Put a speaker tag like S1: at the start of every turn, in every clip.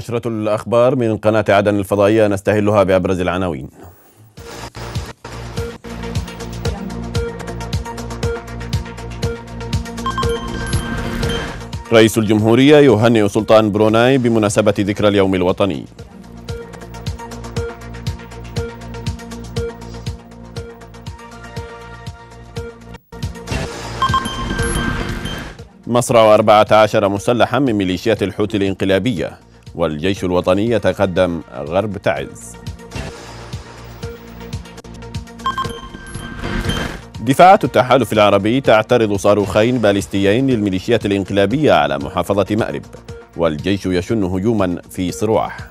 S1: نشرة الأخبار من قناة عدن الفضائية نستهلها بأبرز العناوين رئيس الجمهورية يهنئ سلطان بروناي بمناسبة ذكرى اليوم الوطني مصرع 14 مسلحا من ميليشيات الحوثي الانقلابية والجيش الوطني يتقدم غرب تعز دفاعات التحالف العربي تعترض صاروخين باليستيين للميليشيات الانقلابية على محافظة مأرب والجيش يشن هجوما في صروعه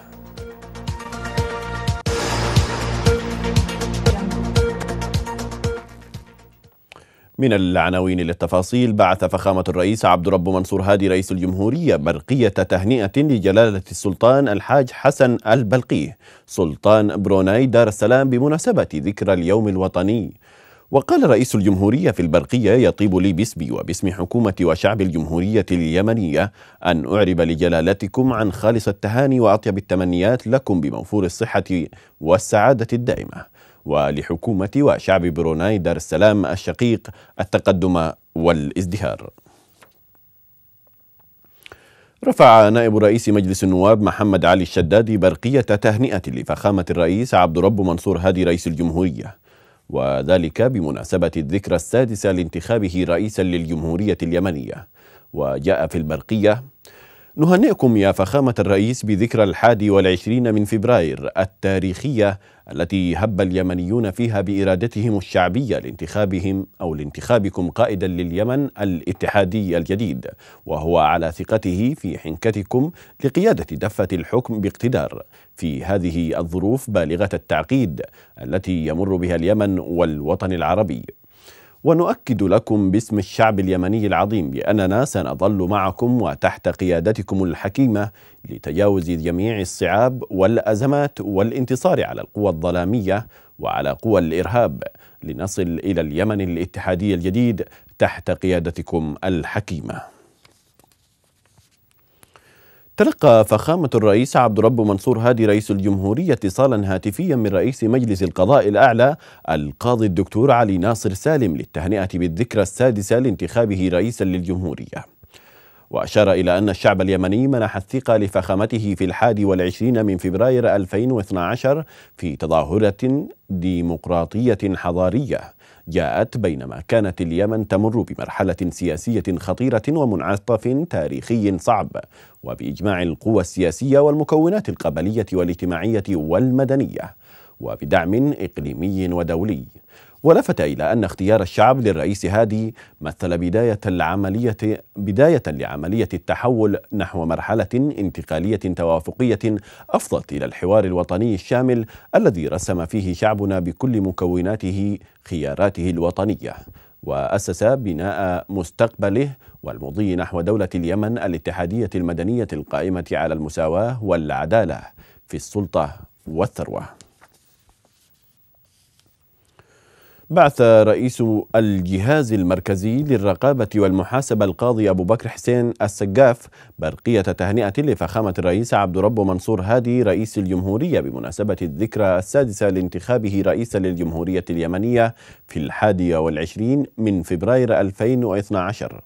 S1: من العناوين للتفاصيل بعث فخامة الرئيس عبد رب منصور هادي رئيس الجمهورية برقية تهنئة لجلالة السلطان الحاج حسن البلقيه سلطان بروناي دار السلام بمناسبة ذكرى اليوم الوطني وقال رئيس الجمهورية في البرقية يطيب لي باسمي وباسم حكومة وشعب الجمهورية اليمنية أن أعرب لجلالتكم عن خالص التهاني وأطيب التمنيات لكم بموفور الصحة والسعادة الدائمة ولحكومة وشعب بروناي دار السلام الشقيق التقدم والازدهار رفع نائب رئيس مجلس النواب محمد علي الشدادي برقية تهنئة لفخامة الرئيس عبد رب منصور هادي رئيس الجمهورية وذلك بمناسبة الذكرى السادسة لانتخابه رئيسا للجمهورية اليمنية وجاء في البرقية نهنئكم يا فخامة الرئيس بذكرى الحادي والعشرين من فبراير التاريخية التي هب اليمنيون فيها بارادتهم الشعبيه لانتخابهم او لانتخابكم قائدا لليمن الاتحادي الجديد وهو على ثقته في حنكتكم لقياده دفه الحكم باقتدار في هذه الظروف بالغه التعقيد التي يمر بها اليمن والوطن العربي ونؤكد لكم باسم الشعب اليمني العظيم بأننا سنظل معكم وتحت قيادتكم الحكيمة لتجاوز جميع الصعاب والأزمات والانتصار على القوى الظلامية وعلى قوى الإرهاب لنصل إلى اليمن الاتحادي الجديد تحت قيادتكم الحكيمة تلقى فخامة الرئيس عبد الرب منصور هادي رئيس الجمهورية اتصالا هاتفيا من رئيس مجلس القضاء الأعلى القاضي الدكتور علي ناصر سالم للتهنئة بالذكرى السادسة لانتخابه رئيسا للجمهورية وأشار إلى أن الشعب اليمني منح الثقة لفخامته في الحادي والعشرين من فبراير 2012 في تظاهرة ديمقراطية حضارية جاءت بينما كانت اليمن تمر بمرحلة سياسية خطيرة ومنعطف تاريخي صعب وبإجماع القوى السياسية والمكونات القبلية والاجتماعية والمدنية وبدعم إقليمي ودولي ولفت إلى أن اختيار الشعب للرئيس هادي مثل بداية العملية بداية لعملية التحول نحو مرحلة انتقالية توافقية أفضت إلى الحوار الوطني الشامل الذي رسم فيه شعبنا بكل مكوناته خياراته الوطنية وأسس بناء مستقبله والمضي نحو دولة اليمن الاتحادية المدنية القائمة على المساواة والعدالة في السلطة والثروة بعث رئيس الجهاز المركزي للرقابة والمحاسبة القاضي أبو بكر حسين السقاف برقية تهنئة لفخامة الرئيس عبد رب منصور هادي رئيس الجمهورية بمناسبة الذكرى السادسة لانتخابه رئيسا للجمهورية اليمنية في الحادية والعشرين من فبراير 2012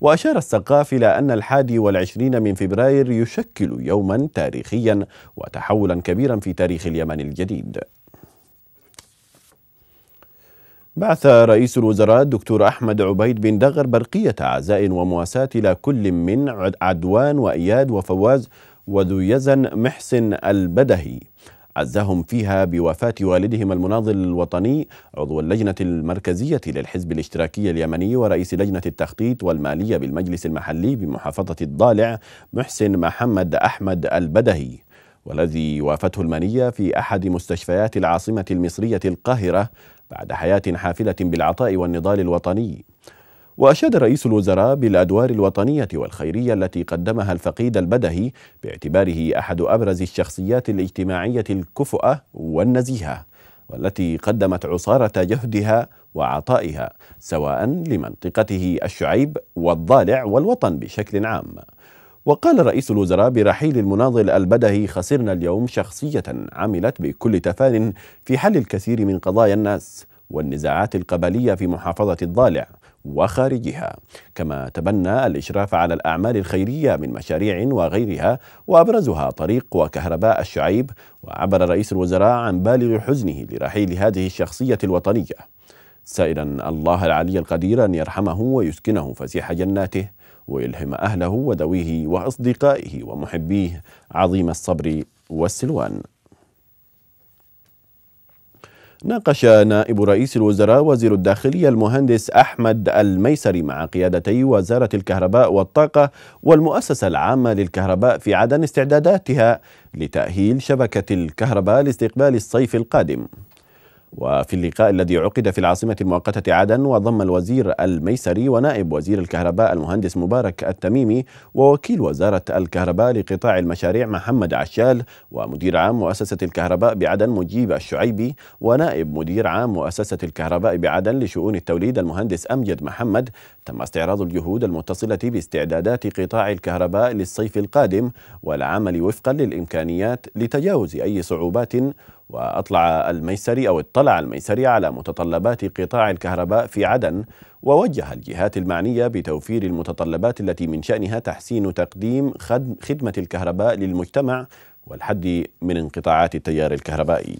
S1: وأشار السقاف إلى أن الحادي والعشرين من فبراير يشكل يوما تاريخيا وتحولا كبيرا في تاريخ اليمن الجديد بعث رئيس الوزراء الدكتور أحمد عبيد بن دغر برقية عزاء ومواساة إلى كل من عدوان وإياد وفواز وذو يزن محسن البدهي عزهم فيها بوفاة والدهم المناضل الوطني عضو اللجنة المركزية للحزب الاشتراكي اليمني ورئيس لجنة التخطيط والمالية بالمجلس المحلي بمحافظة الضالع محسن محمد أحمد البدهي والذي وافته المنية في أحد مستشفيات العاصمة المصرية القاهرة بعد حياة حافلة بالعطاء والنضال الوطني وأشاد رئيس الوزراء بالأدوار الوطنية والخيرية التي قدمها الفقيد البدهي باعتباره أحد أبرز الشخصيات الاجتماعية الكفؤة والنزيهة والتي قدمت عصارة جهدها وعطائها سواء لمنطقته الشعيب والضالع والوطن بشكل عام وقال رئيس الوزراء برحيل المناضل البدهي خسرنا اليوم شخصية عملت بكل تفان في حل الكثير من قضايا الناس والنزاعات القبلية في محافظة الضالع وخارجها كما تبنى الإشراف على الأعمال الخيرية من مشاريع وغيرها وأبرزها طريق وكهرباء الشعيب وعبر رئيس الوزراء عن بالغ حزنه لرحيل هذه الشخصية الوطنية سائلا الله العلي القدير أن يرحمه ويسكنه فسيح جناته ويلهم أهله وذويه وأصدقائه ومحبيه عظيم الصبر والسلوان ناقش نائب رئيس الوزراء وزير الداخلية المهندس أحمد الميسري مع قيادتي وزارة الكهرباء والطاقة والمؤسسة العامة للكهرباء في عدن استعداداتها لتأهيل شبكة الكهرباء لاستقبال الصيف القادم وفي اللقاء الذي عقد في العاصمة المؤقتة عدن وضم الوزير الميسري ونائب وزير الكهرباء المهندس مبارك التميمي ووكيل وزارة الكهرباء لقطاع المشاريع محمد عشال ومدير عام مؤسسة الكهرباء بعدن مجيب الشعيبي ونائب مدير عام مؤسسة الكهرباء بعدن لشؤون التوليد المهندس أمجد محمد تم استعراض الجهود المتصلة باستعدادات قطاع الكهرباء للصيف القادم والعمل وفقا للإمكانيات لتجاوز أي صعوبات وأطلع الميسري أو اطلع الميسري على متطلبات قطاع الكهرباء في عدن ووجه الجهات المعنية بتوفير المتطلبات التي من شأنها تحسين تقديم خدمة الكهرباء للمجتمع والحد من انقطاعات التيار الكهربائي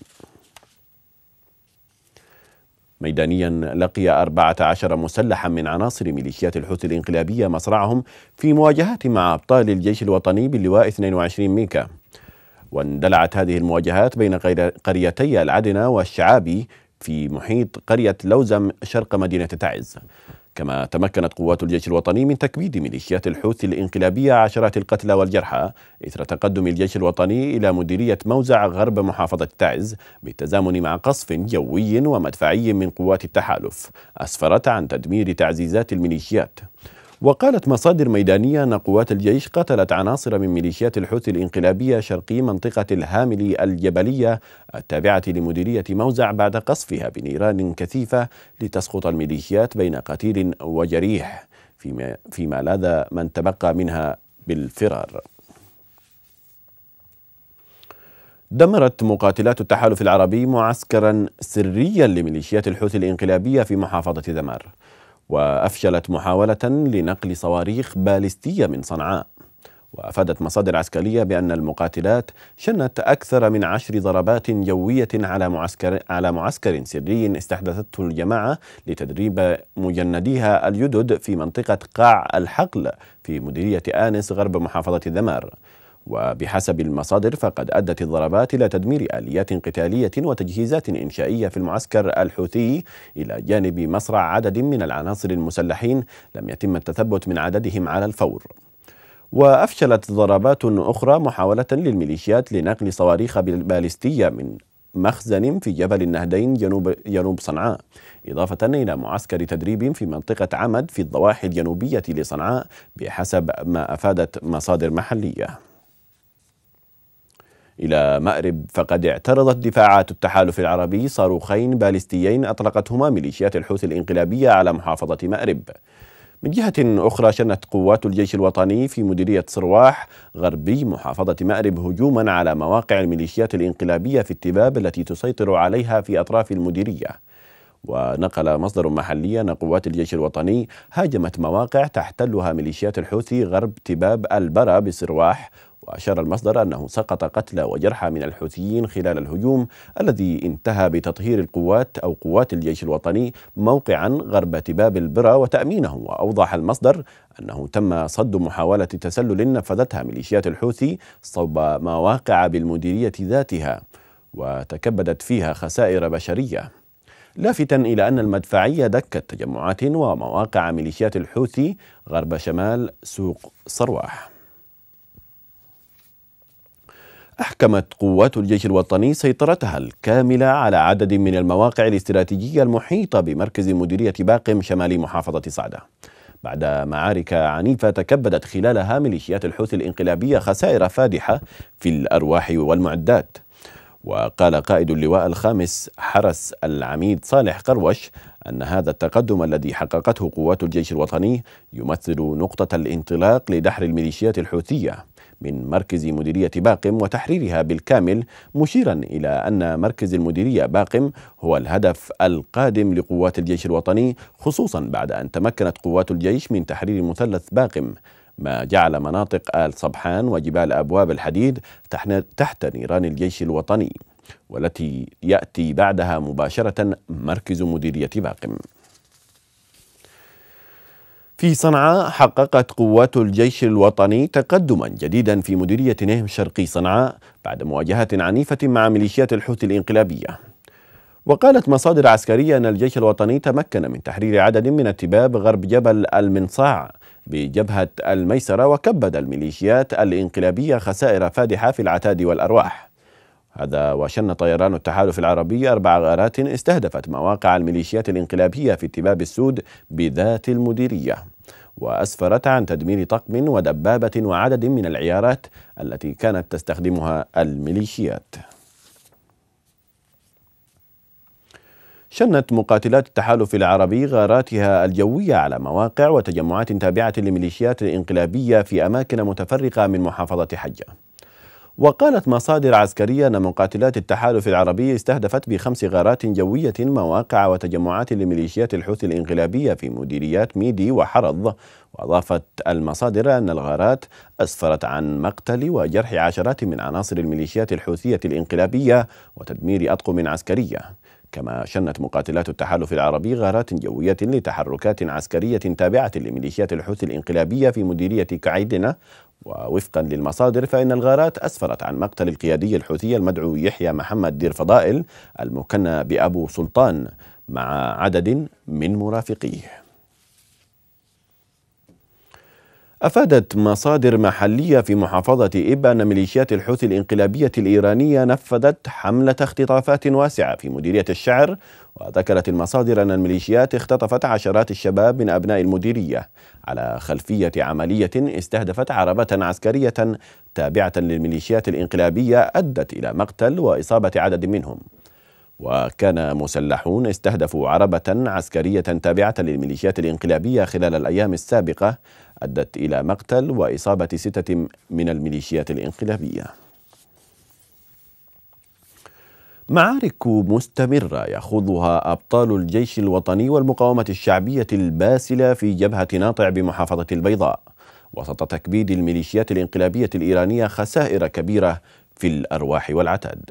S1: ميدانيا لقي 14 مسلحا من عناصر ميليشيات الحوثي الانقلابية مصرعهم في مواجهات مع أبطال الجيش الوطني باللواء 22 ميكا واندلعت هذه المواجهات بين قريتي العدنة والشعابي في محيط قرية لوزم شرق مدينة تعز كما تمكنت قوات الجيش الوطني من تكبيد ميليشيات الحوثي الإنقلابية عشرات القتلى والجرحى إثر تقدم الجيش الوطني إلى مديرية موزع غرب محافظة تعز بالتزامن مع قصف جوي ومدفعي من قوات التحالف أسفرت عن تدمير تعزيزات الميليشيات وقالت مصادر ميدانية أن قوات الجيش قتلت عناصر من ميليشيات الحوثي الانقلابية شرقي منطقة الهامل الجبلية التابعة لمديرية موزع بعد قصفها بنيران كثيفة لتسقط الميليشيات بين قتيل وجريح فيما, فيما لاذ من تبقى منها بالفرار دمرت مقاتلات التحالف العربي معسكرا سريا لميليشيات الحوثي الانقلابية في محافظة دمار وأفشلت محاولة لنقل صواريخ باليستية من صنعاء وأفادت مصادر عسكرية بأن المقاتلات شنت أكثر من عشر ضربات جوية على معسكر, على معسكر سري استحدثته الجماعة لتدريب مجنديها الجدد في منطقة قاع الحقل في مديرية آنس غرب محافظة الذمار وبحسب المصادر فقد أدت الضربات إلى تدمير آليات قتالية وتجهيزات إنشائية في المعسكر الحوثي إلى جانب مصرع عدد من العناصر المسلحين لم يتم التثبت من عددهم على الفور وأفشلت ضربات أخرى محاولة للميليشيات لنقل صواريخ باليستية من مخزن في جبل النهدين جنوب, جنوب صنعاء إضافة إلى معسكر تدريب في منطقة عمد في الضواحي الجنوبية لصنعاء بحسب ما أفادت مصادر محلية إلى مأرب فقد اعترضت دفاعات التحالف العربي صاروخين باليستيين أطلقتهما ميليشيات الحوثي الإنقلابية على محافظة مأرب من جهة أخرى شنت قوات الجيش الوطني في مديرية صرواح غربي محافظة مأرب هجوما على مواقع الميليشيات الإنقلابية في التباب التي تسيطر عليها في أطراف المديرية ونقل مصدر محلي أن قوات الجيش الوطني هاجمت مواقع تحتلها ميليشيات الحوثي غرب تباب البرة بصرواح وأشار المصدر أنه سقط قتلى وجرحى من الحوثيين خلال الهجوم الذي انتهى بتطهير القوات أو قوات الجيش الوطني موقعا غرب باب البرا وتأمينه وأوضح المصدر أنه تم صد محاولة تسلل نفذتها ميليشيات الحوثي صوب مواقع بالمديرية ذاتها وتكبدت فيها خسائر بشريه لافتا إلى أن المدفعية دكت تجمعات ومواقع ميليشيات الحوثي غرب شمال سوق صرواح أحكمت قوات الجيش الوطني سيطرتها الكاملة على عدد من المواقع الاستراتيجية المحيطة بمركز مديرية باقم شمال محافظة صعدة بعد معارك عنيفة تكبدت خلالها ميليشيات الحوثي الانقلابية خسائر فادحة في الأرواح والمعدات وقال قائد اللواء الخامس حرس العميد صالح قروش أن هذا التقدم الذي حققته قوات الجيش الوطني يمثل نقطة الانطلاق لدحر الميليشيات الحوثية من مركز مديرية باقم وتحريرها بالكامل مشيرا إلى أن مركز المديرية باقم هو الهدف القادم لقوات الجيش الوطني خصوصا بعد أن تمكنت قوات الجيش من تحرير مثلث باقم ما جعل مناطق آل صبحان وجبال أبواب الحديد تحت نيران الجيش الوطني والتي يأتي بعدها مباشرة مركز مديرية باقم في صنعاء حققت قوات الجيش الوطني تقدما جديدا في مديرية نهم شرقي صنعاء بعد مواجهة عنيفة مع ميليشيات الحوثي الانقلابية وقالت مصادر عسكرية أن الجيش الوطني تمكن من تحرير عدد من التباب غرب جبل المنصاع بجبهة الميسرة وكبد الميليشيات الانقلابية خسائر فادحة في العتاد والأرواح هذا وشن طيران التحالف العربي أربع غارات استهدفت مواقع الميليشيات الانقلابية في اتباب السود بذات المديرية وأسفرت عن تدمير طقم ودبابة وعدد من العيارات التي كانت تستخدمها الميليشيات شنت مقاتلات التحالف العربي غاراتها الجوية على مواقع وتجمعات تابعة لميليشيات الإنقلابية في أماكن متفرقة من محافظة حجة وقالت مصادر عسكرية أن مقاتلات التحالف العربي استهدفت بخمس غارات جوية مواقع وتجمعات لميليشيات الحوثي الانقلابية في مديريات ميدي وحرض وأضافت المصادر أن الغارات أسفرت عن مقتل وجرح عشرات من عناصر الميليشيات الحوثية الانقلابية وتدمير أطقم عسكرية كما شنت مقاتلات التحالف العربي غارات جوية لتحركات عسكرية تابعة لميليشيات الحوثي الانقلابية في مديرية كعيدنة ووفقا للمصادر فإن الغارات أسفرت عن مقتل القيادي الحوثي المدعو يحيى محمد دير فضائل المكنى بأبو سلطان مع عدد من مرافقيه أفادت مصادر محلية في محافظة إب أن ميليشيات الحوثي الإنقلابية الإيرانية نفذت حملة اختطافات واسعة في مديرية الشعر وذكرت المصادر أن الميليشيات اختطفت عشرات الشباب من أبناء المديرية على خلفية عملية استهدفت عربة عسكرية تابعة للميليشيات الإنقلابية أدت إلى مقتل وإصابة عدد منهم وكان مسلحون استهدفوا عربة عسكرية تابعة للميليشيات الإنقلابية خلال الأيام السابقة أدت إلى مقتل وإصابة ستة من الميليشيات الإنقلابية معارك مستمرة يخوضها أبطال الجيش الوطني والمقاومة الشعبية الباسلة في جبهة ناطع بمحافظة البيضاء وسط تكبيد الميليشيات الانقلابية الإيرانية خسائر كبيرة في الأرواح والعتاد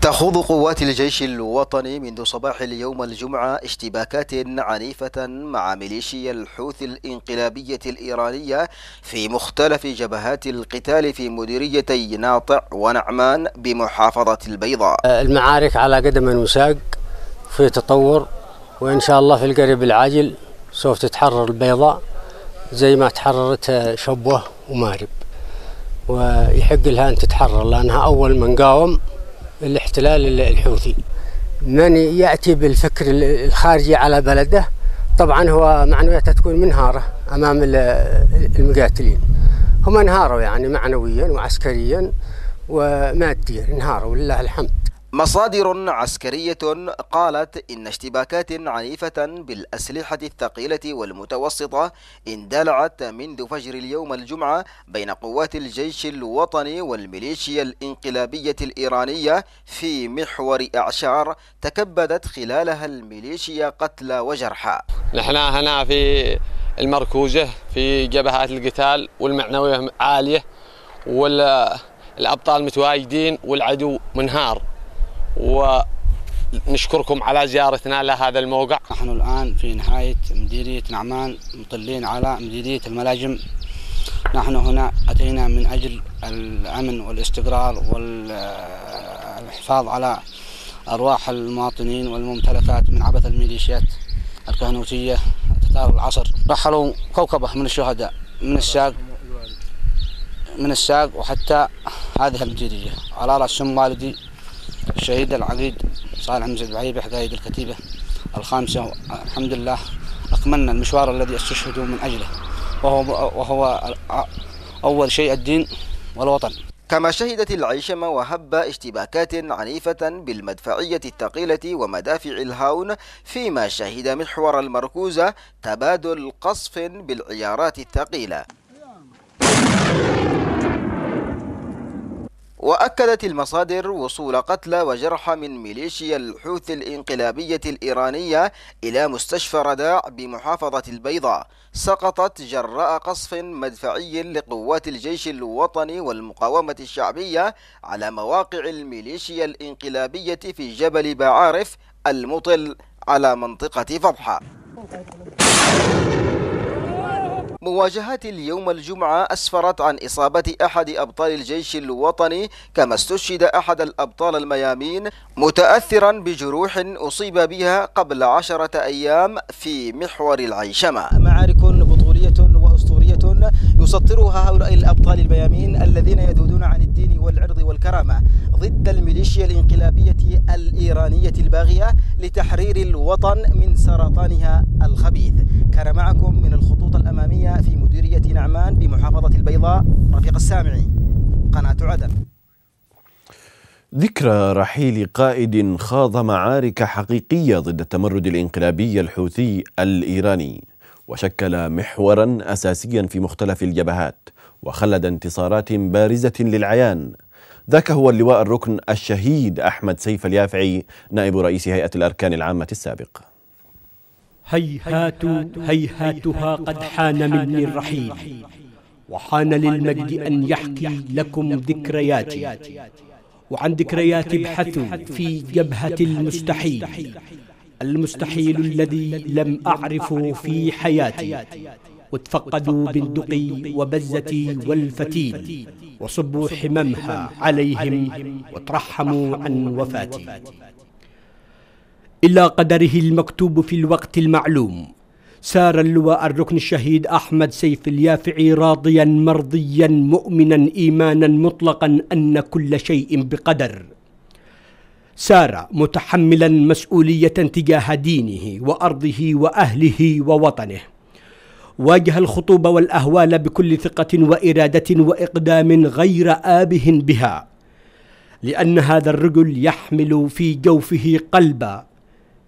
S2: تخوض قوات الجيش الوطني منذ صباح اليوم الجمعة اشتباكات عنيفة مع ميليشيا الحوثي الإنقلابية الإيرانية في مختلف جبهات القتال في مديريتي ناطع ونعمان بمحافظة البيضاء
S3: أه، المعارك على قدم وساق في تطور وإن شاء الله في القريب العاجل سوف تتحرر البيضاء زي ما تحررت أه، شبوة ومارب ويحق لها أن تتحرر لأنها أول من قاوم الاحتلال الحوثي من يأتي بالفكر الخارجي على بلده طبعا هو معنوياته تكون منهارة أمام المقاتلين هم انهاروا يعني معنويا وعسكريا وماديا انهاروا لله الحمد مصادر عسكرية
S2: قالت إن اشتباكات عنيفة بالأسلحة الثقيلة والمتوسطة اندلعت منذ فجر اليوم الجمعة بين قوات الجيش الوطني والميليشيا الانقلابية الإيرانية في محور أعشار تكبدت خلالها الميليشيا قتلى وجرحى
S4: نحن هنا في المركوزة في جبهات القتال والمعنوية عالية والأبطال متواجدين والعدو منهار ونشكركم على زيارتنا لهذا الموقع نحن الآن في نهاية مديرية نعمان
S5: مطلين على مديرية الملاجم نحن هنا أتينا من أجل الأمن والاستقرار والحفاظ على أرواح المواطنين والممتلكات من عبث الميليشيات الكهنوتية تتار العصر رحلوا كوكبة من الشهداء من الساق من الساق وحتى هذه المديرية على رأسهم والدي الشهيد العقيد صالح بن العيبة حقائق الكتيبة الخامسة الحمد لله أكملنا المشوار الذي استشهدوا من أجله وهو, وهو أول شيء الدين والوطن
S2: كما شهدت العيشمة وهب اشتباكات عنيفة بالمدفعية الثقيلة ومدافع الهاون فيما شهد محور المركوزة تبادل قصف بالعيارات الثقيلة وأكدت المصادر وصول قتلى وجرحى من ميليشيا الحوثي الإنقلابية الإيرانية إلى مستشفى رداع بمحافظة البيضاء سقطت جراء قصف مدفعي لقوات الجيش الوطني والمقاومة الشعبية على مواقع الميليشيا الإنقلابية في جبل بعارف المطل على منطقة فضحة مواجهات اليوم الجمعة أسفرت عن إصابة أحد أبطال الجيش الوطني كما استشهد أحد الأبطال الميامين متأثرا بجروح أصيب بها قبل عشرة أيام في محور العيشمة معارك بطولية وأسطورية يسطرها هؤلاء الأبطال الميامين الذين يذودون عن الدين والعرض والكرامة ضد الميليشيا الانقلابية الإيرانية الباغية لتحرير الوطن من سرطانها الخبيث كان معكم من الخطوط الأمامية في مديرية نعمان بمحافظة البيضاء رفيق السامعي قناة عدن
S1: ذكرى رحيل قائد خاض معارك حقيقية ضد التمرد الانقلابي الحوثي الإيراني وشكل محورا أساسيا في مختلف الجبهات وخلد انتصارات بارزة للعيان ذاك هو اللواء الركن الشهيد أحمد سيف اليافعي نائب رئيس هيئة الأركان العامة السابق
S3: هيهات هيهاتها قد حان مني الرحيل وحان للمجد أن يحكي لكم ذكرياتي وعن ذكرياتي ابحثوا في جبهة المستحيل المستحيل الذي لم أعرفه في حياتي وتفقدوا بندقي وبزتي والفتيل وصبوا حممها عليهم وترحموا عن وفاتي إلى قدره المكتوب في الوقت المعلوم سار اللواء الركن الشهيد أحمد سيف اليافعي راضيا مرضيا مؤمنا إيمانا مطلقا أن كل شيء بقدر سار متحملا مسؤولية تجاه دينه وأرضه وأهله ووطنه واجه الخطوب والأهوال بكل ثقة وإرادة وإقدام غير آبه بها لأن هذا الرجل يحمل في جوفه قلبا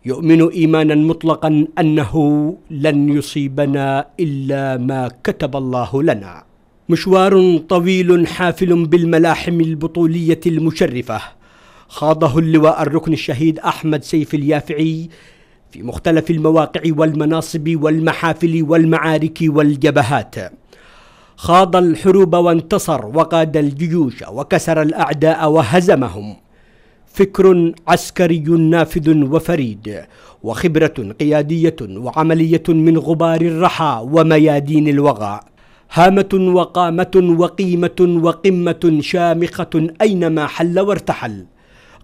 S3: يؤمن ايمانا مطلقا انه لن يصيبنا الا ما كتب الله لنا مشوار طويل حافل بالملاحم البطوليه المشرفه خاضه اللواء الركن الشهيد احمد سيف اليافعي في مختلف المواقع والمناصب والمحافل والمعارك والجبهات خاض الحروب وانتصر وقاد الجيوش وكسر الاعداء وهزمهم فكر عسكري نافذ وفريد وخبرة قيادية وعملية من غبار الرحى وميادين الوغى هامة وقامة وقيمة وقمة شامخة أينما حل وارتحل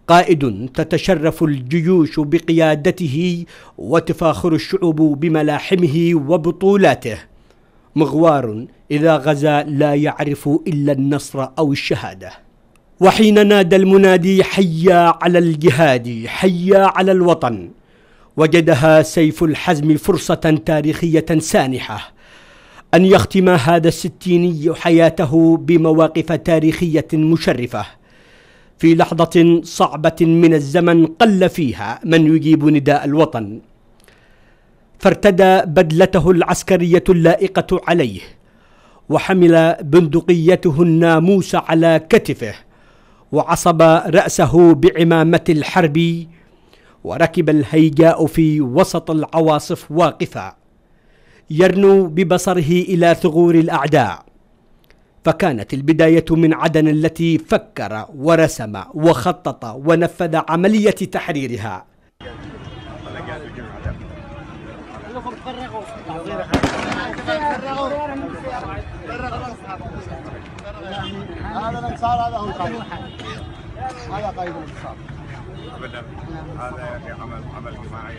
S3: قائد تتشرف الجيوش بقيادته وتفاخر الشعوب بملاحمه وبطولاته مغوار إذا غزا لا يعرف إلا النصر أو الشهادة وحين نادى المنادي حيا على الجهاد حيا على الوطن وجدها سيف الحزم فرصة تاريخية سانحة أن يختم هذا الستيني حياته بمواقف تاريخية مشرفة في لحظة صعبة من الزمن قل فيها من يجيب نداء الوطن فارتدى بدلته العسكرية اللائقة عليه وحمل بندقيته الناموس على كتفه وعصب رأسه بعمامة الحرب وركب الهيجاء في وسط العواصف واقفا يرنو ببصره إلى ثغور الأعداء فكانت البداية من عدن التي فكر ورسم وخطط ونفذ عملية تحريرها هذا الانصار هذا هو
S5: هذا قائد الانتصار ابدا هذا يعني عمل عمل جماعي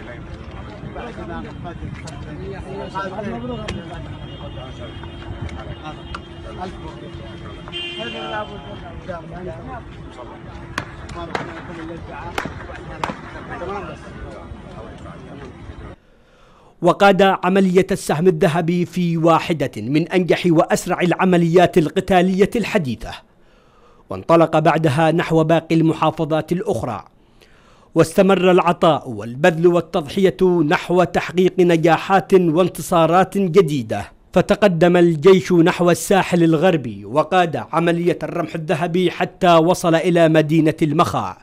S3: وقاد عملية السهم الذهبي في واحدة من أنجح وأسرع العمليات القتالية الحديثة وانطلق بعدها نحو باقي المحافظات الأخرى واستمر العطاء والبذل والتضحية نحو تحقيق نجاحات وانتصارات جديدة فتقدم الجيش نحو الساحل الغربي وقاد عملية الرمح الذهبي حتى وصل إلى مدينة المخا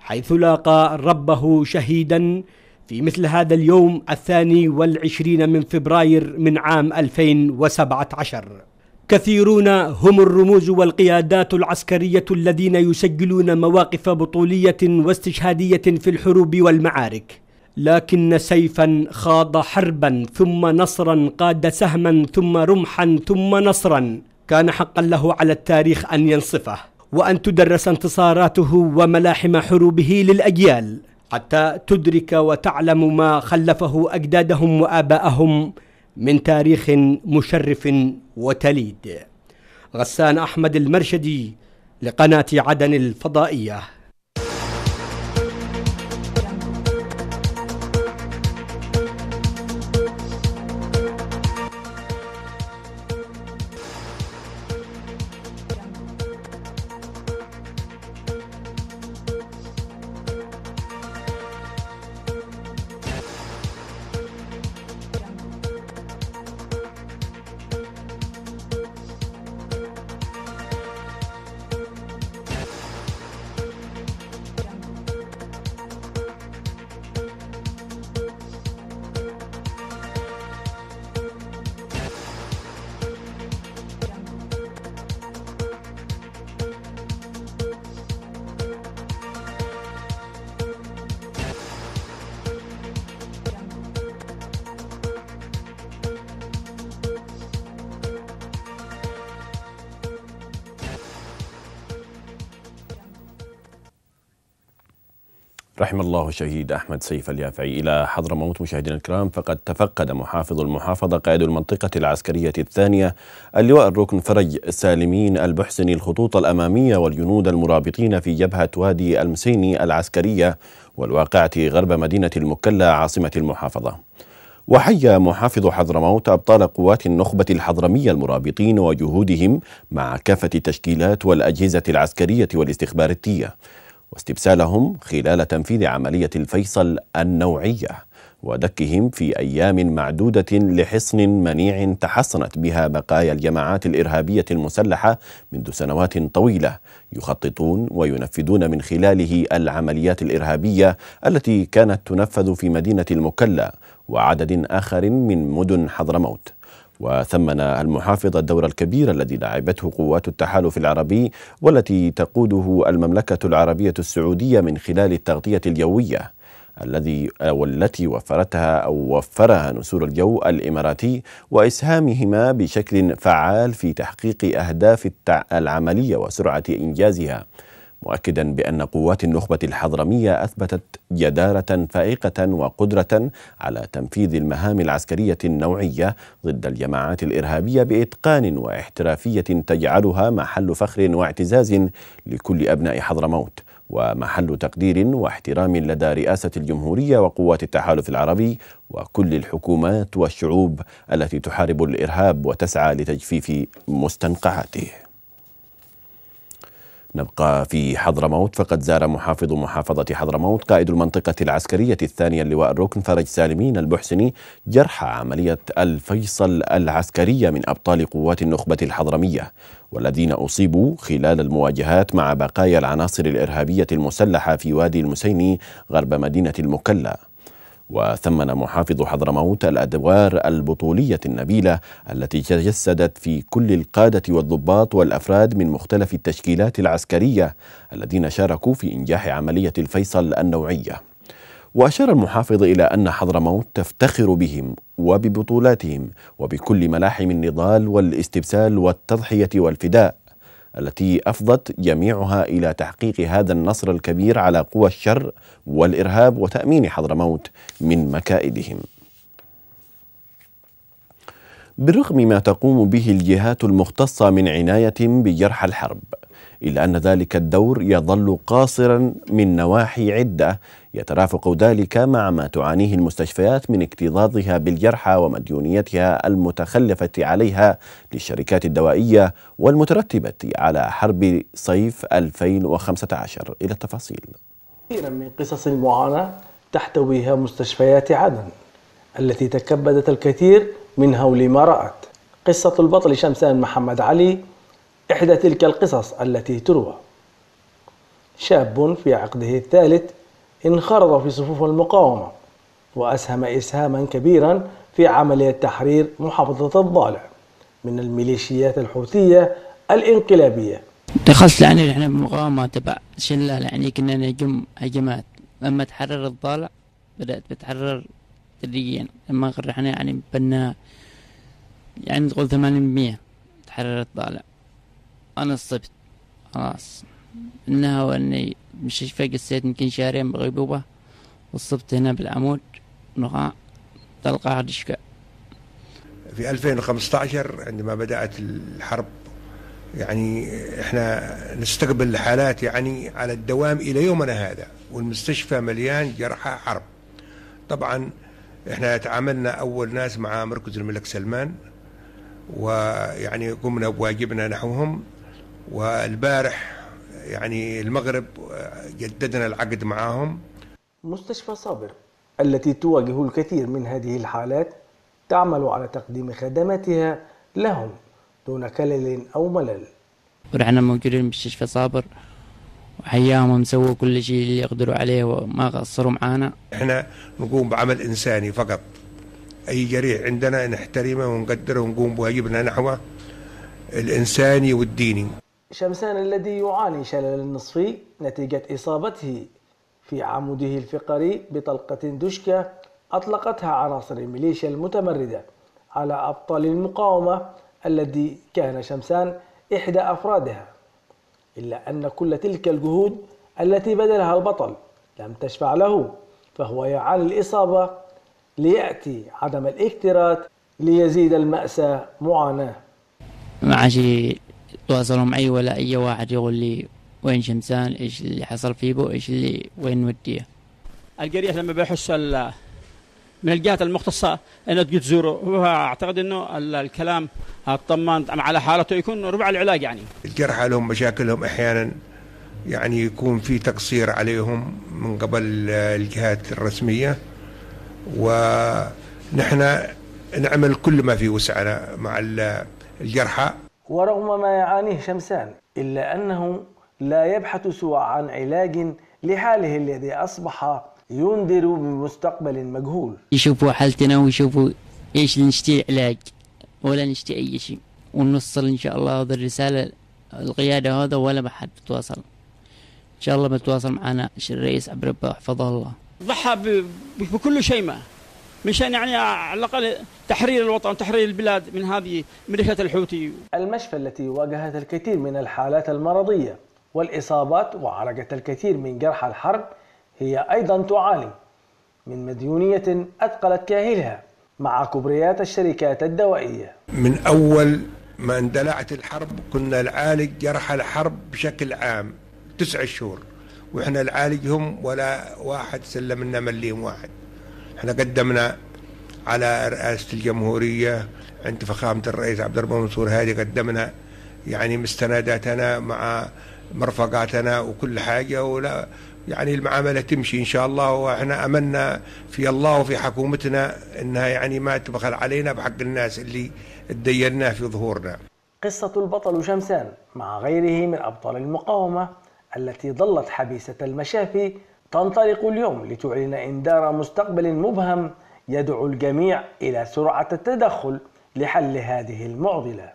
S3: حيث لاقى ربه شهيدا في مثل هذا اليوم الثاني والعشرين من فبراير من عام 2017 كثيرون هم الرموز والقيادات العسكرية الذين يسجلون مواقف بطولية واستشهادية في الحروب والمعارك لكن سيفا خاض حربا ثم نصرا قاد سهما ثم رمحا ثم نصرا كان حقا له على التاريخ أن ينصفه وأن تدرس انتصاراته وملاحم حروبه للأجيال حتى تدرك وتعلم ما خلفه أجدادهم وآباءهم من تاريخ مشرف وتليد غسان أحمد المرشدي لقناة عدن الفضائية
S1: رحم الله شهيد أحمد سيف اليافعي إلى حضرموت مشاهدينا الكرام فقد تفقد محافظ المحافظة قائد المنطقة العسكرية الثانية اللواء الركن فرج سالمين البحسني الخطوط الأمامية والجنود المرابطين في جبهة وادي المسيني العسكرية والواقعة غرب مدينة المكلا عاصمة المحافظة وحي محافظ حضرموت أبطال قوات النخبة الحضرمية المرابطين وجهودهم مع كافة التشكيلات والأجهزة العسكرية والاستخباراتية واستبسالهم خلال تنفيذ عملية الفيصل النوعية ودكهم في أيام معدودة لحصن منيع تحصنت بها بقايا الجماعات الإرهابية المسلحة منذ سنوات طويلة يخططون وينفذون من خلاله العمليات الإرهابية التي كانت تنفذ في مدينة المكلا وعدد آخر من مدن حضرموت وثمن المحافظ الدور الكبير الذي لعبته قوات التحالف العربي والتي تقوده المملكة العربية السعودية من خلال التغطية اليوية الذي والتي وفرتها أو وفرها نسور الجو الإماراتي وإسهامهما بشكل فعال في تحقيق أهداف العملية وسرعة إنجازها مؤكدا بأن قوات النخبة الحضرمية أثبتت جدارة فائقة وقدرة على تنفيذ المهام العسكرية النوعية ضد الجماعات الإرهابية بإتقان واحترافية تجعلها محل فخر واعتزاز لكل أبناء حضرموت ومحل تقدير واحترام لدى رئاسة الجمهورية وقوات التحالف العربي وكل الحكومات والشعوب التي تحارب الإرهاب وتسعى لتجفيف مستنقعاته نبقى في حضرموت فقد زار محافظ محافظة حضرموت قائد المنطقة العسكرية الثانية اللواء الركن فرج سالمين البحسني جرحى عملية الفيصل العسكرية من أبطال قوات النخبة الحضرمية والذين أصيبوا خلال المواجهات مع بقايا العناصر الإرهابية المسلحة في وادي المسيني غرب مدينة المكلا وثمن محافظ حضرموت الادوار البطوليه النبيله التي تجسدت في كل القاده والضباط والافراد من مختلف التشكيلات العسكريه الذين شاركوا في انجاح عمليه الفيصل النوعيه. واشار المحافظ الى ان حضرموت تفتخر بهم وببطولاتهم وبكل ملاحم النضال والاستبسال والتضحيه والفداء التي أفضت جميعها إلى تحقيق هذا النصر الكبير على قوى الشر والإرهاب وتأمين حضرموت من مكائدهم بالرغم ما تقوم به الجهات المختصة من عناية بجرح الحرب إلا أن ذلك الدور يظل قاصرا من نواحي عدة يترافق ذلك مع ما تعانيه المستشفيات من اكتظاظها بالجرحى ومديونيتها المتخلفة عليها للشركات الدوائية والمترتبة على حرب صيف 2015 إلى التفاصيل
S6: كثيرا من قصص المعاناة تحتويها مستشفيات عدن التي تكبدت الكثير من هول ما رأت قصة البطل شمسان محمد علي إحدى تلك القصص التي تروى شاب في عقده الثالث انخرط في صفوف المقاومة وأسهم إسهاما كبيرا في عملية تحرير محافظة الضالع من الميليشيات الحوثية الانقلابية
S7: دخلت يعني احنا بمقاومة تبع شلة يعني كنا نجم هجمات لما تحرر الضالع بدأت بتحرر تدريجيا لما قرحنا يعني بنا يعني تقول ثمانين بالمية تحرر الضالع انا الصبت خلاص انها واني مستشفى قسيت يمكن شهرين بغيبوبة
S8: والصبت هنا بالعمود نغاء تلقى دشكة في 2015 عندما بدأت الحرب يعني احنا نستقبل الحالات يعني على الدوام الى يومنا هذا والمستشفى مليان جرحى حرب طبعا احنا تعاملنا اول ناس مع مركز الملك سلمان ويعني قمنا بواجبنا نحوهم والبارح يعني المغرب جددنا العقد معهم مستشفى
S6: صابر التي تواجه الكثير من هذه الحالات تعمل على تقديم خدماتها لهم دون كلل أو ملل
S7: ورحنا موجودين بمستشفى صابر وحياهم سووا كل شيء اللي يقدروا عليه وما قصروا معانا
S8: احنا نقوم بعمل إنساني فقط أي جريح عندنا نحترمه ونقدره ونقوم بواجبنا نحوه الإنساني والديني
S6: شمسان الذي يعاني شلل نصفي نتيجة إصابته في عموده الفقري بطلقة دشكة أطلقتها عناصر الميليشيا المتمردة على أبطال المقاومة الذي كان شمسان إحدى أفرادها إلا أن كل تلك الجهود التي بذلها البطل لم تشفع له فهو يعاني الإصابة ليأتي عدم الاكتراث ليزيد المأساة معاناة
S7: معاشي يتواصلوا معي ولا اي واحد يقول لي وين شمسان ايش اللي حصل فيبو ايش اللي وين نوديه
S6: القرية
S3: لما بيحس من الجهات المختصة أنه تجي تزوره أعتقد أنه الكلام الطمان على حالته يكون ربع العلاج يعني
S8: الجرحى لهم مشاكلهم أحيانا يعني يكون في تقصير عليهم من قبل الجهات الرسمية ونحن نعمل كل ما في وسعنا مع الجرحى
S6: ورغم ما يعانيه شمسان إلا أنه لا يبحث سوى عن علاج لحاله الذي أصبح ينذر بمستقبل مجهول
S7: يشوفوا حالتنا ويشوفوا ايش نشتي علاج ولا نشتي اي شيء ونوصل ان شاء الله هذا الرساله القياده هذا ولا ما حد تواصل ان شاء الله بتواصل معنا الرئيس عبد ربه حفظه الله
S3: ضحى
S6: بكل شيء ما مشان يعني على الاقل تحرير الوطن وتحرير البلاد من هذه ملكه الحوثي. المشفى التي واجهت الكثير من الحالات المرضيه والاصابات وعرقت الكثير من جرحى الحرب هي ايضا تعاني من مديونيه اثقلت كاهلها مع كبريات الشركات الدوائيه.
S8: من اول ما اندلعت الحرب كنا نعالج جرحى الحرب بشكل عام تسع شهور واحنا نعالجهم ولا واحد سلم لنا مليم واحد احنا قدمنا على رئاسة الجمهورية عند فخامة الرئيس عبد الرحمن منصور هادي قدمنا يعني مستنداتنا مع مرفقاتنا وكل حاجة ولا يعني المعاملة تمشي إن شاء الله وإحنا أمنا في الله وفي حكومتنا إنها يعني ما تبخل علينا بحق الناس اللي تديناه في ظهورنا
S6: قصة البطل شمسان مع غيره من أبطال المقاومة التي ظلت حبيسة المشافي تنطلق اليوم لتعلن إنذار مستقبل مبهم يدعو الجميع إلى سرعة التدخل لحل هذه المعضلة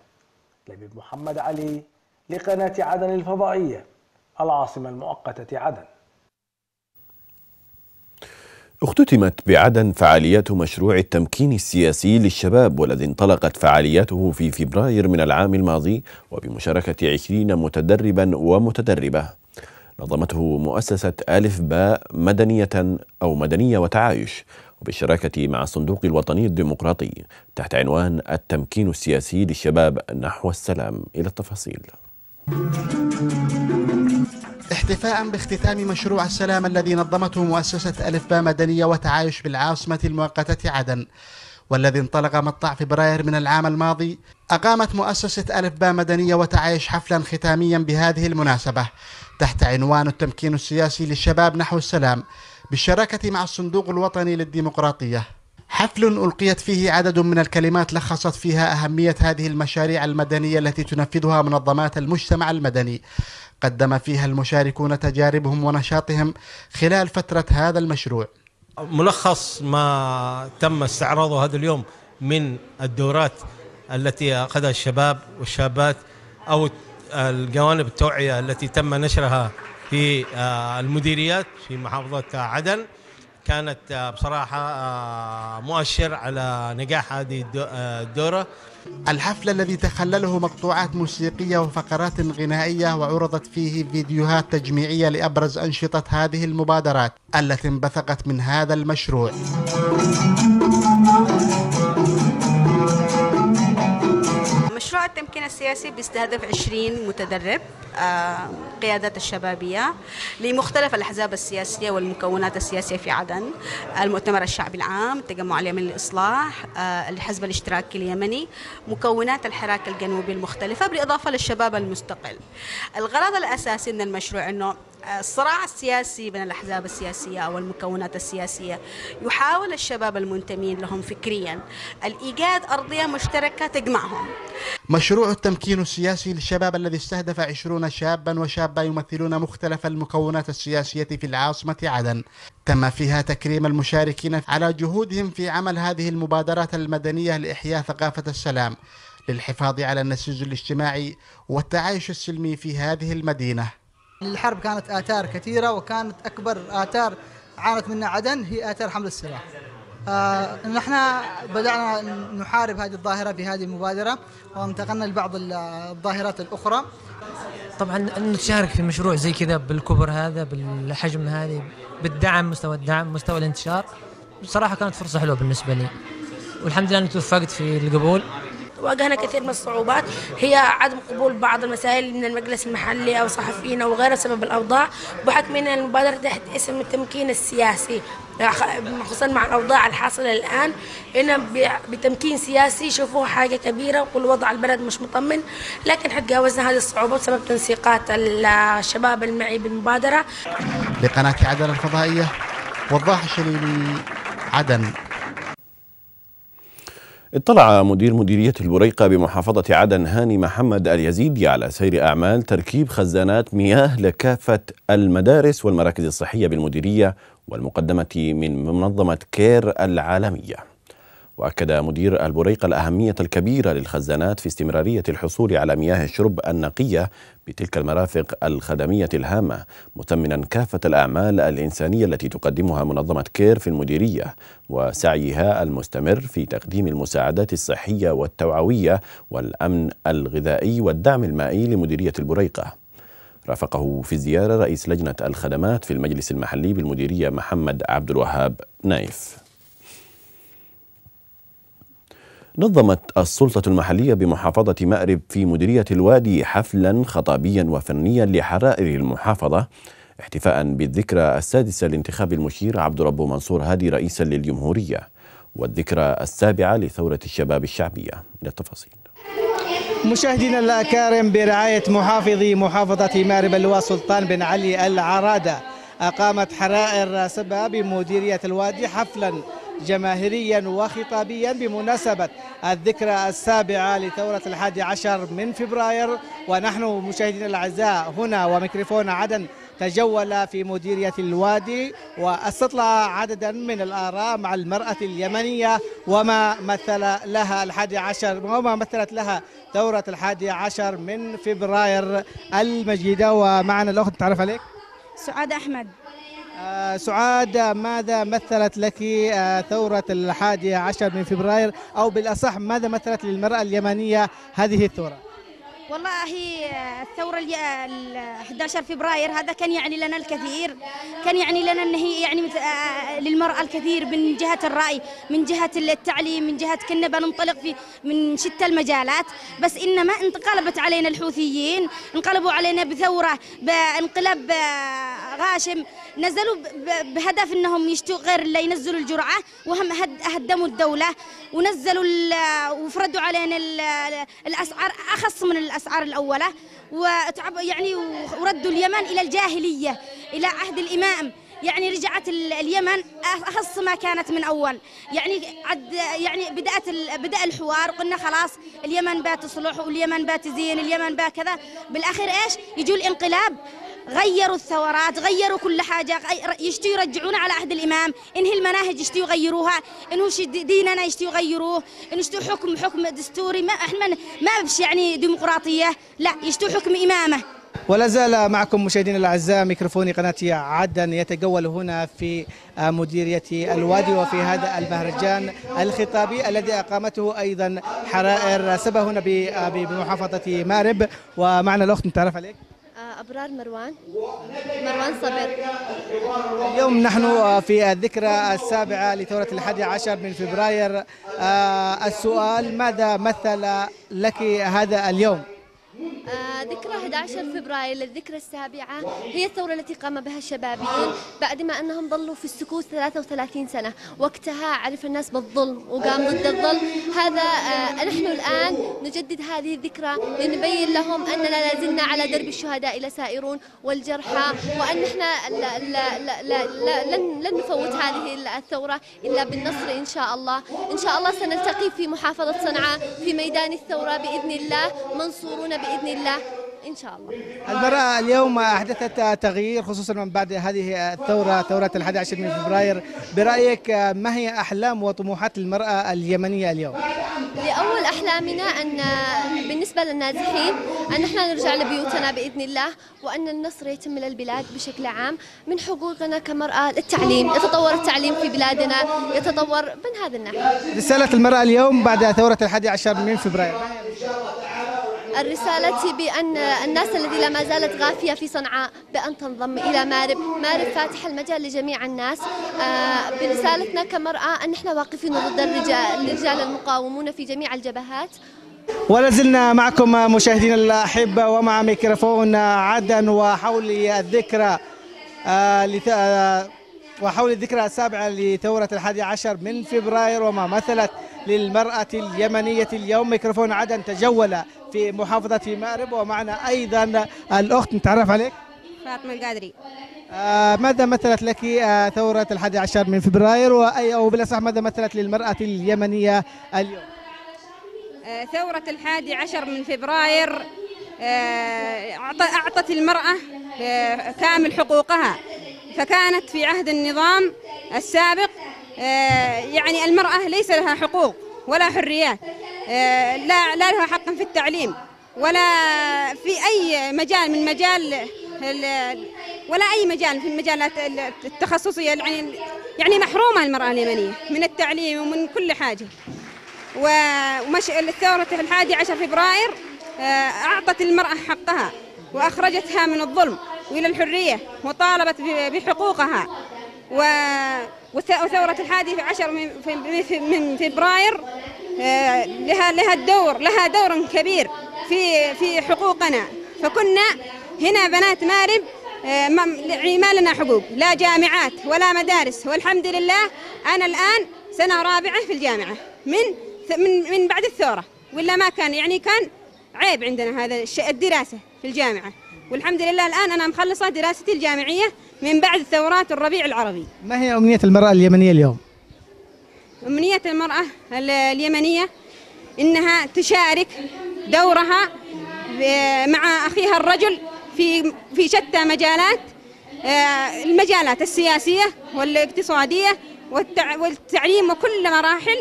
S6: لبيب محمد علي لقناة عدن الفضائية العاصمة المؤقتة عدن
S1: اختتمت بعدن فعاليات مشروع التمكين السياسي للشباب والذي انطلقت فعالياته في فبراير من العام الماضي وبمشاركة عشرين متدربا ومتدربة نظمته مؤسسة ألف باء مدنية أو مدنية وتعايش وبالشراكة مع الصندوق الوطني الديمقراطي تحت عنوان التمكين السياسي للشباب نحو السلام إلى التفاصيل
S5: احتفاء باختتام مشروع السلام الذي نظمته مؤسسة ألف باء مدنية وتعايش بالعاصمة المؤقتة عدن والذي انطلق مطلع فبراير من العام الماضي أقامت مؤسسة ألف باء مدنية وتعايش حفلا ختاميا بهذه المناسبة تحت عنوان التمكين السياسي للشباب نحو السلام بالشراكة مع الصندوق الوطني للديمقراطية حفل ألقيت فيه عدد من الكلمات لخصت فيها أهمية هذه المشاريع المدنية التي تنفذها منظمات المجتمع المدني قدم فيها المشاركون تجاربهم ونشاطهم خلال فترة هذا المشروع
S3: ملخص ما تم استعراضه هذا اليوم من الدورات التي أخذها الشباب والشابات أو الجوانب التوعية التي تم نشرها في آه، المديريات في محافظة عدن كانت آه، بصراحة آه، مؤشر على نجاح هذه الدورة
S5: الحفل الذي تخلله مقطوعات موسيقية وفقرات غنائية وعرضت فيه فيديوهات تجميعية لأبرز أنشطة هذه المبادرات التي انبثقت من هذا المشروع
S9: مشروع التمكين السياسي بيستهدف 20 متدرب آه، قيادات الشبابية لمختلف الأحزاب السياسية والمكونات السياسية في عدن المؤتمر الشعبي العام التجمع اليمني للإصلاح آه، الحزب الاشتراكي اليمني مكونات الحراك الجنوبي المختلفة بالإضافة للشباب المستقل الغرض الأساسي من المشروع أنه الصراع السياسي بين الأحزاب السياسية أو المكونات السياسية يحاول الشباب المنتمين لهم فكريا الإيجاد أرضية مشتركة تجمعهم
S5: مشروع التمكين السياسي للشباب الذي استهدف عشرون شابا وشابة يمثلون مختلف المكونات السياسية في العاصمة عدن تم فيها تكريم المشاركين على جهودهم في عمل هذه المبادرات المدنية لإحياء ثقافة السلام للحفاظ على النسيج الاجتماعي والتعايش السلمي في هذه المدينه
S10: الحرب كانت آثار كثيرة وكانت أكبر آثار عانت منها عدن هي آثار حمل السلاح آه نحن بدأنا نحارب هذه الظاهرة بهذه المبادرة وانتقلنا لبعض الظاهرات الأخرى
S7: طبعا أن تشارك في مشروع زي كذا بالكبر هذا بالحجم هذه بالدعم مستوى الدعم مستوى الانتشار بصراحة كانت فرصة حلوة بالنسبة لي والحمد لله أني توفقت في القبول
S11: واجهنا كثير من الصعوبات هي عدم قبول بعض المسائل من المجلس المحلي أو صحفيين أو غيره سبب الأوضاع بحكم ان المبادرة تحت اسم التمكين السياسي خصوصا مع الاوضاع الحاصله الان هنا بتمكين سياسي شوفوه حاجه كبيره وكل وضع البلد مش مطمن لكن تجاوزنا هذه الصعوبه بسبب تنسيقات الشباب المعي بالمبادره
S5: لقناه عدن الفضائيه وضاح الشليلي عدن
S1: اطلع مدير مديرية البريقة بمحافظة عدن هاني محمد اليزيدي على سير أعمال تركيب خزانات مياه لكافة المدارس والمراكز الصحية بالمديرية والمقدمة من منظمة كير العالمية واكد مدير البريق الاهميه الكبيره للخزانات في استمراريه الحصول على مياه الشرب النقيه بتلك المرافق الخدميه الهامه مثمنا كافه الاعمال الانسانيه التي تقدمها منظمه كير في المديريه وسعيها المستمر في تقديم المساعدات الصحيه والتوعويه والامن الغذائي والدعم المائي لمديريه البريقه رافقه في الزياره رئيس لجنه الخدمات في المجلس المحلي بالمديريه محمد عبد الوهاب نايف نظمت السلطة المحلية بمحافظة مأرب في مديرية الوادي حفلا خطابيا وفنيا لحرائر المحافظة احتفاء بالذكرى السادسة لانتخاب المشير عبد الرب منصور هادي رئيسا للجمهورية والذكرى السابعة لثورة الشباب الشعبية للتفاصيل
S10: مشاهدينا الأكارم برعاية محافظي محافظة مأرب اللواء سلطان بن علي العرادة أقامت حرائر سبا بمديرية الوادي حفلا جماهيريا وخطابيا بمناسبة الذكرى السابعة لثورة الحادي عشر من فبراير ونحن مشاهدينا الأعزاء هنا وميكروفون عدن تجول في مديرية الوادي واستطلع عددا من الآراء مع المرأة اليمنية وما مثل لها الحادي عشر وما مثلت لها ثورة الحادي عشر من فبراير المجيدة ومعنا الأخت تعرف عليك
S11: سعاد أحمد
S10: آه، سعاد ماذا مثلت لك آه، ثورة الحادي عشر من فبراير أو بالأصح ماذا مثلت للمرأة اليمنية هذه الثورة؟
S11: والله هي الثورة 11 فبراير هذا كان يعني لنا الكثير كان يعني لنا أن هي يعني آه، للمرأة الكثير من جهة الرأي من جهة التعليم من جهة كنا بننطلق في من شتى المجالات بس إنما انقلبت علينا الحوثيين انقلبوا علينا بثورة بانقلاب غاشم نزلوا بهدف انهم يشتوا غير اللي ينزلوا الجرعه وهم هدموا الدوله ونزلوا وفردوا علينا الاسعار اخص من الاسعار الاوله وتعب يعني وردوا اليمن الى الجاهليه الى عهد الامام يعني رجعت اليمن اخص ما كانت من اول يعني عد يعني بدات بدا الحوار قلنا خلاص اليمن بات تصلح واليمن بات تزين اليمن بات كذا بالاخير ايش يجوا الانقلاب غيروا الثورات غيروا كل حاجة يشتوا يرجعونا على عهد الإمام إنه المناهج يشتوا يغيروها إنه ديننا يشتوا يغيروه إنه يشتوا حكم حكم دستوري ما إحنا ما بش يعني ديمقراطية لا يشتوا حكم إمامه
S10: ولا زال معكم مشاهدينا الاعزاء ميكروفون قناه عدن يتجول هنا في آه، مديريه الوادي وفي هذا المهرجان الخطابي الذي اقامته ايضا حرائر سبا هنا آه، بمحافظه مارب ومعنا الاخت نتعرف عليك
S4: أبرار مروان مروان صبر اليوم نحن آه، في الذكرى
S10: السابعة لثورة الحادي عشر من فبراير آه، السؤال ماذا مثل لك هذا اليوم؟
S4: آه، ذكرى 11 فبراير للذكرى السابعة هي الثورة التي قام بها الشبابيون بعد ما أنهم ظلوا في السكوت 33 سنة وقتها عرف الناس بالظلم وقام ضد الظلم هذا آه، نحن الآن نجدد هذه الذكرى لنبين لهم أننا لازلنا على درب الشهداء لسائرون والجرحى وأن نحن لا لا لا لن, لن نفوت هذه الثورة إلا بالنصر إن شاء الله إن شاء الله سنلتقي في محافظة صنعاء في ميدان الثورة بإذن الله منصورون بإذن باذن الله ان شاء الله. المراه
S10: اليوم احدثت تغيير خصوصا من بعد هذه الثوره ثوره ال 11 من فبراير، برايك ما هي احلام وطموحات المراه اليمنيه اليوم؟
S4: لأول أحلامنا أن بالنسبة للنازحين أن نحن نرجع لبيوتنا بإذن الله وأن النصر يتم للبلاد بشكل عام من حقوقنا كمرأة التعليم يتطور التعليم في بلادنا يتطور من هذا الناحية رسالة
S10: المرأة اليوم بعد ثورة الحادي عشر من فبراير
S4: رسالتي بأن الناس الذي لا ما زالت غافية في صنعاء بأن تنضم إلى مارب مارب فاتح المجال لجميع الناس آه، برسالتنا كمرأة أن نحن واقفين ضد الرجال, الرجال المقاومون في جميع الجبهات
S10: ولازلنا معكم مشاهدينا الأحبة ومع ميكروفون عدن وحول الذكرى آه، آه، وحول الذكرى السابعة لثورة الحادي عشر من فبراير وما مثلت للمرأة اليمنية اليوم ميكروفون عدن تجول في محافظة مأرب ومعنا أيضا الأخت نتعرف عليك
S9: فاطمة القادري
S10: آه ماذا مثلت لك آه ثورة الحادي عشر من فبراير وأي أو بالأصح ماذا مثلت للمرأة اليمنية اليوم
S9: آه، ثورة الحادي عشر من فبراير آه، أعطت المرأة آه، كامل حقوقها فكانت في عهد النظام السابق آه، يعني المرأة ليس لها حقوق ولا حريات آه، لا لا لها حق في التعليم ولا في أي مجال من مجال ولا أي مجال في المجالات التخصصية يعني يعني محرومة المرأة اليمنية من التعليم ومن كل حاجة ومش الثورة في الحادي عشر فبراير آه، أعطت المرأة حقها وأخرجتها من الظلم وإلى الحرية وطالبت بحقوقها وثورة الحادي عشر من فبراير آه، لها لها الدور لها دور كبير في في حقوقنا فكنا هنا بنات مارب آه، ما لنا حقوق لا جامعات ولا مدارس والحمد لله أنا الآن سنة رابعة في الجامعة من من من بعد الثورة ولا ما كان يعني كان عيب عندنا هذا الدراسة في الجامعة والحمد لله الآن أنا مخلصة دراستي الجامعية من بعد ثورات الربيع العربي
S10: ما هي أمنية المرأة اليمنية
S3: اليوم؟
S9: أمنية المرأة اليمنية إنها تشارك دورها مع أخيها الرجل في في شتى مجالات آه، المجالات السياسية والاقتصادية والتعليم وكل مراحل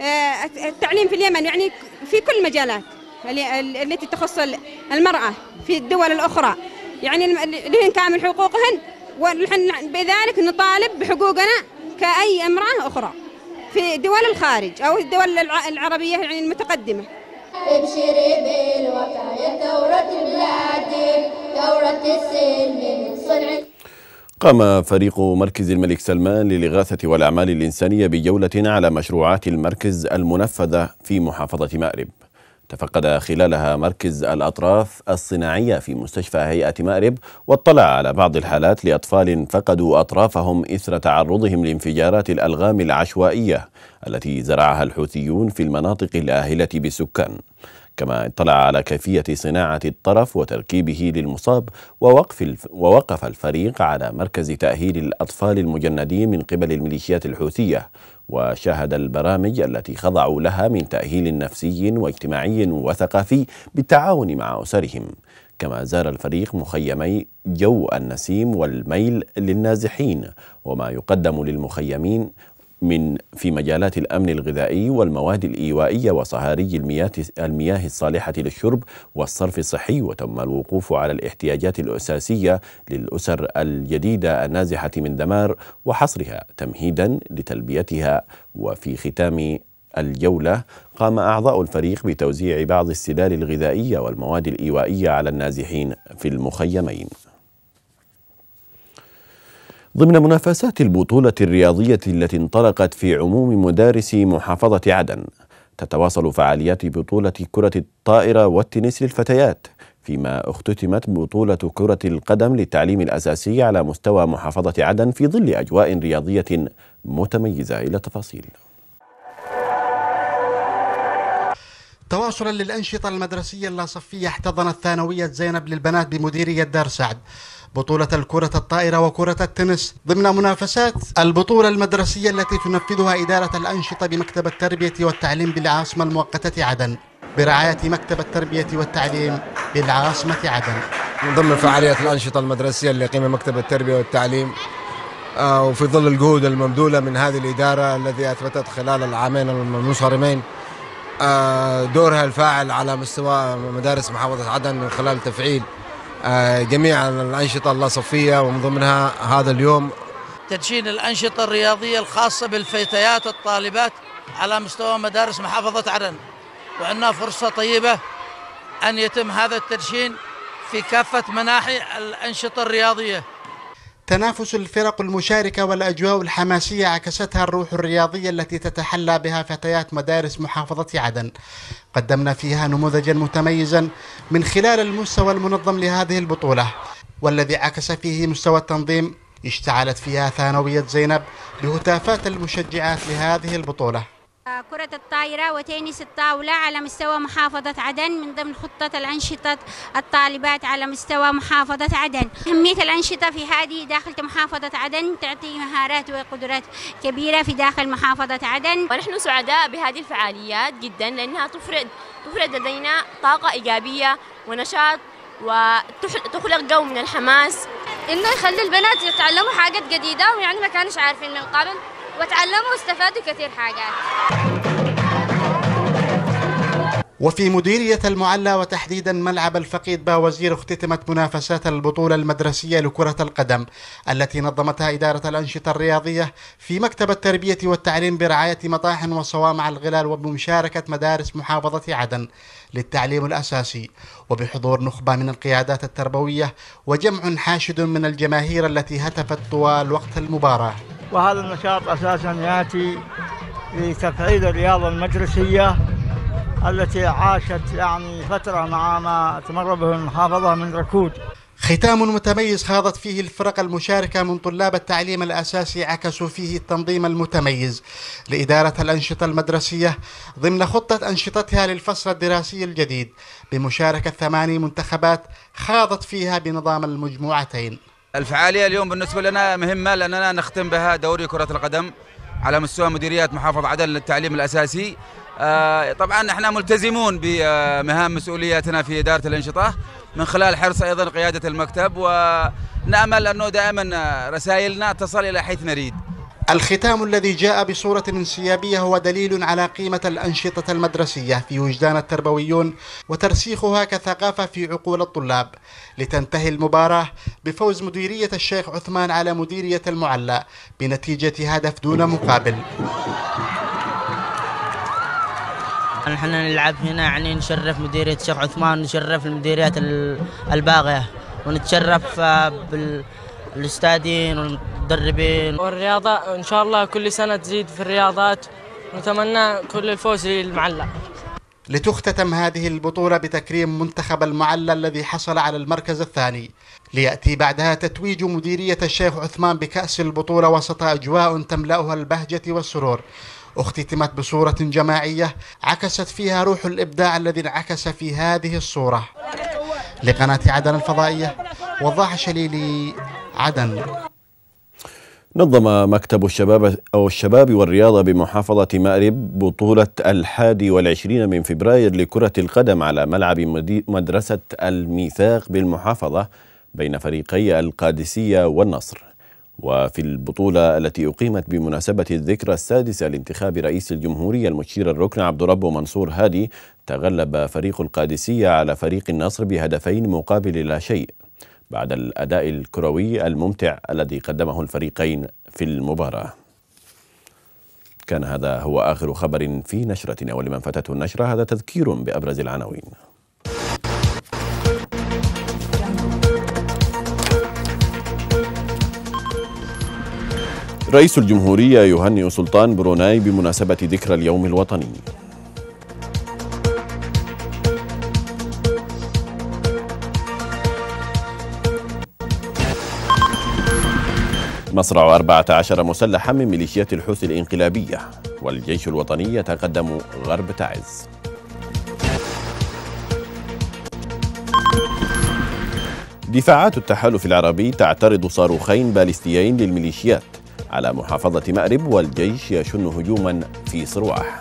S9: آه، التعليم في اليمن يعني في كل مجالات التي تخص المرأة في الدول الأخرى يعني لهن كامل حقوقهن ونحن بذلك نطالب بحقوقنا كأي امرأة أخرى في دول الخارج أو الدول العربية يعني المتقدمة ابشري
S11: بالوفاية دورة ثورة دورة ثورة السلم صنع
S1: قام فريق مركز الملك سلمان للإغاثة والأعمال الإنسانية بجولة على مشروعات المركز المنفذة في محافظة مأرب تفقد خلالها مركز الأطراف الصناعية في مستشفى هيئة مأرب واطلع على بعض الحالات لأطفال فقدوا أطرافهم إثر تعرضهم لانفجارات الألغام العشوائية التي زرعها الحوثيون في المناطق الآهلة بالسكان كما اطلع على كيفية صناعة الطرف وتركيبه للمصاب ووقف الف ووقف الفريق على مركز تأهيل الأطفال المجندين من قبل الميليشيات الحوثية وشهد البرامج التي خضعوا لها من تأهيل نفسي واجتماعي وثقافي بالتعاون مع أسرهم كما زار الفريق مخيمي جو النسيم والميل للنازحين وما يقدم للمخيمين من في مجالات الأمن الغذائي والمواد الإيوائية وصهاري المياه, المياه الصالحة للشرب والصرف الصحي وتم الوقوف على الاحتياجات الأساسية للأسر الجديدة النازحة من دمار وحصرها تمهيدا لتلبيتها وفي ختام الجولة قام أعضاء الفريق بتوزيع بعض السلال الغذائية والمواد الإيوائية على النازحين في المخيمين ضمن منافسات البطولة الرياضية التي انطلقت في عموم مدارس محافظة عدن تتواصل فعاليات بطولة كرة الطائرة والتنس للفتيات فيما اختتمت بطولة كرة القدم للتعليم الأساسي على مستوى محافظة عدن في ظل أجواء رياضية متميزة إلى التفاصيل تواصلا
S5: للأنشطة المدرسية اللاصفية احتضنت ثانوية زينب للبنات بمديرية دار سعد بطولة الكرة الطائرة وكرة التنس ضمن منافسات البطولة المدرسية التي تنفذها إدارة الأنشطة بمكتب التربية والتعليم بالعاصمة المؤقتة عدن برعاية مكتب التربية والتعليم بالعاصمة عدن من ضمن فعاليات الأنشطة المدرسية اللي قيمة مكتب التربية والتعليم آه، وفي ظل الجهود المبذولة من هذه الإدارة التي أثبتت خلال العامين المنصرمين آه، دورها الفاعل على مستوى مدارس محافظة عدن من خلال تفعيل آه، جميع الأنشطة اللاصفيه ومن ضمنها هذا اليوم
S7: تدشين الأنشطة الرياضية الخاصة بالفتيات الطالبات على مستوى مدارس محافظة عدن وعندنا فرصة طيبة أن يتم هذا التدشين في كافة مناحي الأنشطة الرياضية
S5: تنافس الفرق المشاركة والأجواء الحماسية عكستها الروح الرياضية التي تتحلى بها فتيات مدارس محافظة عدن قدمنا فيها نموذجا متميزا من خلال المستوى المنظم لهذه البطولة والذي عكس فيه مستوى التنظيم اشتعلت فيها ثانوية زينب بهتافات المشجعات لهذه البطولة
S9: كرة الطائرة وتنس الطاولة على مستوى محافظة عدن من ضمن خطة الأنشطة الطالبات على مستوى محافظة عدن أهمية الأنشطة في هذه داخل محافظة عدن تعطي مهارات وقدرات كبيرة في داخل محافظة عدن ونحن سعداء بهذه الفعاليات جدا لأنها تفرد, تفرد
S11: لدينا طاقة إيجابية ونشاط وتخلق جو من الحماس إنه يخلي البنات يتعلموا حاجات جديدة ويعني ما كانش عارفين من قبل وتعلموا واستفادوا كثير حاجات
S5: وفي مديرية المعلى وتحديدا ملعب الفقيد باوزير اختتمت منافسات البطولة المدرسية لكرة القدم التي نظمتها إدارة الأنشطة الرياضية في مكتب التربية والتعليم برعاية مطاحن وصوامع الغلال وبمشاركة مدارس محافظة عدن للتعليم الأساسي وبحضور نخبة من القيادات التربوية وجمع حاشد من الجماهير التي هتفت طوال وقت المباراة
S10: وهذا النشاط أساسا يأتي لتفعيل الرياضة المدرسية التي عاشت
S5: يعني فترة مع ما تمر به المحافظة من ركود ختام متميز خاضت فيه الفرق المشاركة من طلاب التعليم الأساسي عكسوا فيه التنظيم المتميز لإدارة الأنشطة المدرسية ضمن خطة أنشطتها للفصل الدراسي الجديد بمشاركة ثماني منتخبات خاضت فيها بنظام المجموعتين
S2: الفعالية اليوم بالنسبة لنا مهمة لأننا نختم بها دوري كرة القدم على مستوى مديريات محافظة عدن للتعليم الأساسي آه، طبعا احنا ملتزمون بمهام مسؤولياتنا في إدارة الانشطة من خلال حرص أيضا قيادة المكتب ونأمل أنه دائما رسائلنا تصل إلى حيث نريد
S5: الختام الذي جاء بصورة انسيابية هو دليل على قيمة الأنشطة المدرسية في وجدان التربويون وترسيخها كثقافة في عقول الطلاب لتنتهي المباراة بفوز مديرية الشيخ عثمان على مديرية المعلى بنتيجة هدف دون مقابل
S7: نحن نلعب هنا يعني نشرف مديرية الشيخ عثمان ونشرف المديريات الباقية ونتشرف آه، بال الاستادين والمدربين والرياضة إن شاء الله كل سنة تزيد في الرياضات نتمنى كل الفوز للمعلق لتختتم
S5: هذه البطولة بتكريم منتخب المعلى الذي حصل على المركز الثاني ليأتي بعدها تتويج مديرية الشيخ عثمان بكأس البطولة وسط أجواء تملأها البهجة والسرور اختتمت بصورة جماعية عكست فيها روح الإبداع الذي انعكس في هذه الصورة لقناة عدن الفضائية وضاح شليلي عدن
S1: نظم مكتب الشباب أو الشباب والرياضة بمحافظة مأرب بطولة الحادي والعشرين من فبراير لكرة القدم على ملعب مدرسة الميثاق بالمحافظة بين فريقي القادسية والنصر وفي البطولة التي أقيمت بمناسبة الذكرى السادسة لانتخاب رئيس الجمهورية المشير الركن عبد ربه منصور هادي تغلب فريق القادسية على فريق النصر بهدفين مقابل لا شيء بعد الأداء الكروي الممتع الذي قدمه الفريقين في المباراة كان هذا هو آخر خبر في نشرتنا ولمن فاتته النشرة هذا تذكير بأبرز العناوين رئيس الجمهورية يهنئ سلطان بروناي بمناسبة ذكرى اليوم الوطني مصرع 14 مسلحا من ميليشيات الحوثي الانقلابية والجيش الوطني يتقدم غرب تعز دفاعات التحالف العربي تعترض صاروخين باليستيين للميليشيات على محافظة مأرب والجيش يشن هجوما في صرواح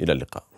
S1: إلى اللقاء